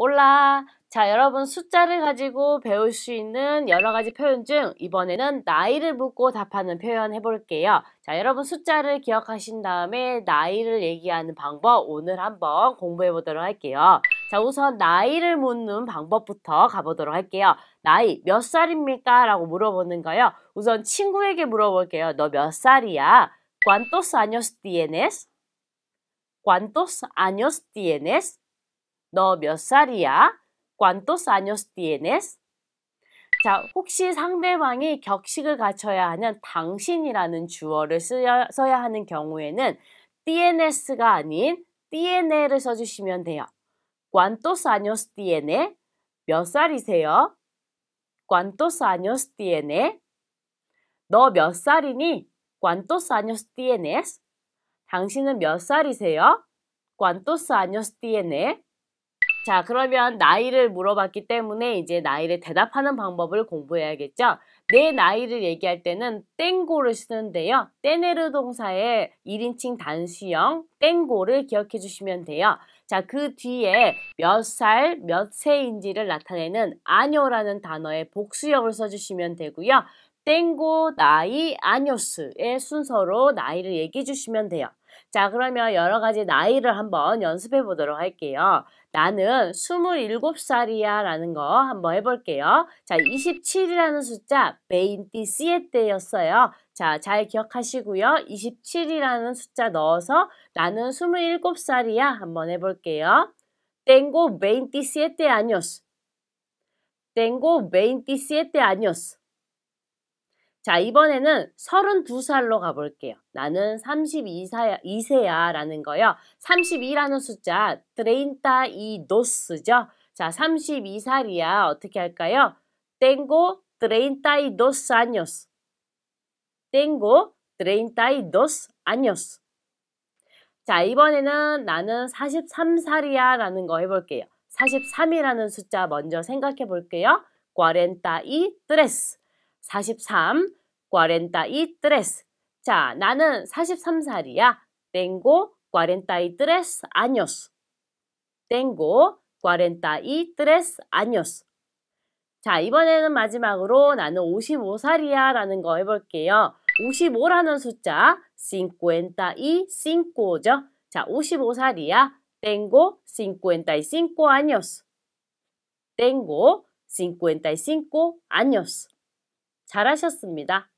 올라. 자, 여러분 숫자를 가지고 배울 수 있는 여러 가지 표현 중 이번에는 나이를 묻고 답하는 표현 해볼게요. 자, 여러분 숫자를 기억하신 다음에 나이를 얘기하는 방법 오늘 한번 공부해 보도록 할게요. 자, 우선 나이를 묻는 방법부터 가보도록 할게요. 나이 몇 살입니까? 라고 물어보는 거요. 우선 친구에게 물어볼게요. 너 몇 살이야? ¿Cuántos años tienes? ¿Cuántos años tienes? 너몇 살이야? ¿Cuántos años tienes? 자, 혹시 상대방이 격식을 갖춰야 하는 당신이라는 주어를 쓰야, 써야 하는 경우에는 tienes가 아닌 tiene를 써주시면 돼요. ¿Cuántos años tiene? 몇 살이세요? ¿Cuántos años tiene? 너몇 살이니? ¿Cuántos años tienes? 당신은 몇 살이세요? ¿Cuántos años tiene? 자, 그러면 나이를 물어봤기 때문에 이제 나이를 대답하는 방법을 공부해야겠죠? 내 나이를 얘기할 때는 땡고를 쓰는데요. 떼네르 동사의 1인칭 단수형 땡고를 기억해 주시면 돼요. 자, 그 뒤에 몇 살, 몇 세인지를 나타내는 아뇨라는 단어의 복수형을 써주시면 되고요. 땡고, 나이, 아뇨스의 순서로 나이를 얘기해 주시면 돼요. 자, 그러면 여러 가지 나이를 한번 연습해 보도록 할게요. 나는 27살이야 라는 거 한번 해볼게요. 자, 27이라는 숫자 베인티 시에떼였어요 자, 잘 기억하시고요. 27이라는 숫자 넣어서 나는 27살이야 한번 해볼게요. Tengo 27 años. Tengo 27 años. 자, 이번에는 32살로 가볼게요. 나는 32세야 라는 거요. 32라는 숫자, 32도스죠. 자, 32살이야. 어떻게 할까요? Tengo 32 años. Tengo 32 años. 자, 이번에는 나는 43살이야 라는 거 해볼게요. 43이라는 숫자 먼저 생각해 볼게요. 43. 43, 43이드레스. 자, 나는 43살이야. Tengo 43 años. Tengo 43 años. 자, 이번에는 마지막으로 나는 55살이야 라는 거 해볼게요. 55라는 숫자 55죠. 자, 55살이야. Tengo 55 años. Tengo 55 años. 잘하셨습니다.